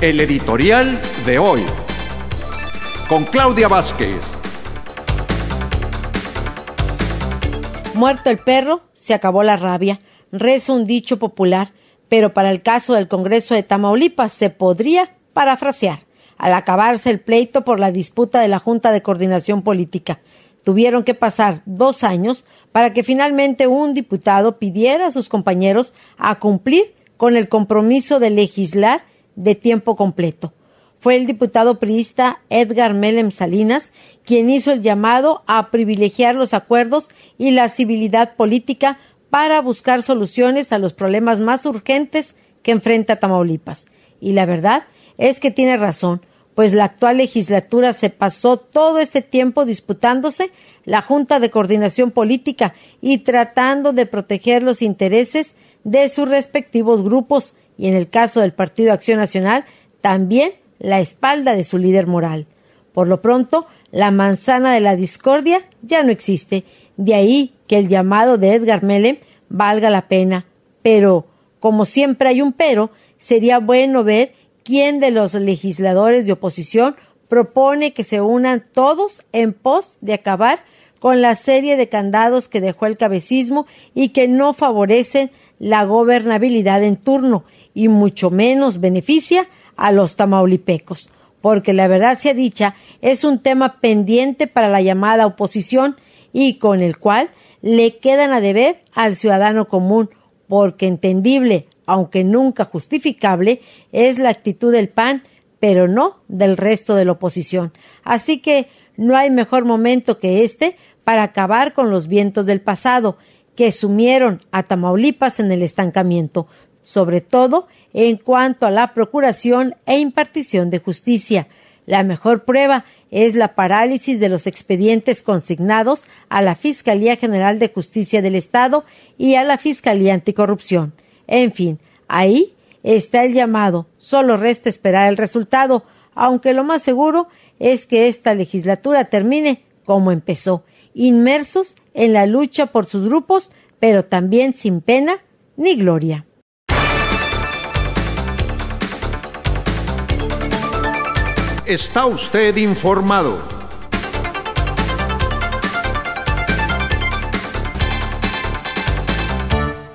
El editorial de hoy. Con Claudia Vázquez. Muerto el perro, se acabó la rabia. Reza un dicho popular, pero para el caso del Congreso de Tamaulipas se podría parafrasear. Al acabarse el pleito por la disputa de la Junta de Coordinación Política, tuvieron que pasar dos años para que finalmente un diputado pidiera a sus compañeros a cumplir con el compromiso de legislar de tiempo completo. Fue el diputado priista Edgar Melem Salinas quien hizo el llamado a privilegiar los acuerdos y la civilidad política para buscar soluciones a los problemas más urgentes que enfrenta Tamaulipas. Y la verdad es que tiene razón, pues la actual legislatura se pasó todo este tiempo disputándose la Junta de Coordinación Política y tratando de proteger los intereses de sus respectivos grupos y en el caso del Partido Acción Nacional, también la espalda de su líder moral. Por lo pronto, la manzana de la discordia ya no existe, de ahí que el llamado de Edgar Mellem valga la pena. Pero, como siempre hay un pero, sería bueno ver quién de los legisladores de oposición propone que se unan todos en pos de acabar con la serie de candados que dejó el cabecismo y que no favorecen la gobernabilidad en turno y mucho menos beneficia a los tamaulipecos, porque la verdad sea dicha, es un tema pendiente para la llamada oposición y con el cual le quedan a deber al ciudadano común, porque entendible, aunque nunca justificable, es la actitud del PAN, pero no del resto de la oposición. Así que no hay mejor momento que este para acabar con los vientos del pasado que sumieron a Tamaulipas en el estancamiento, sobre todo en cuanto a la procuración e impartición de justicia. La mejor prueba es la parálisis de los expedientes consignados a la Fiscalía General de Justicia del Estado y a la Fiscalía Anticorrupción. En fin, ahí está el llamado. Solo resta esperar el resultado, aunque lo más seguro es que esta legislatura termine como empezó, inmersos en la lucha por sus grupos, pero también sin pena ni gloria. Está usted informado